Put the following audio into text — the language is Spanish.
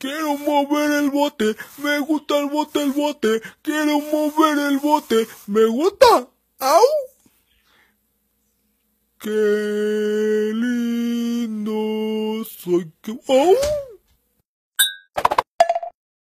Quiero mover el bote, me gusta el bote, el bote. Quiero mover el bote, me gusta. ¡Au! ¡Qué lindo soy! ¡Au!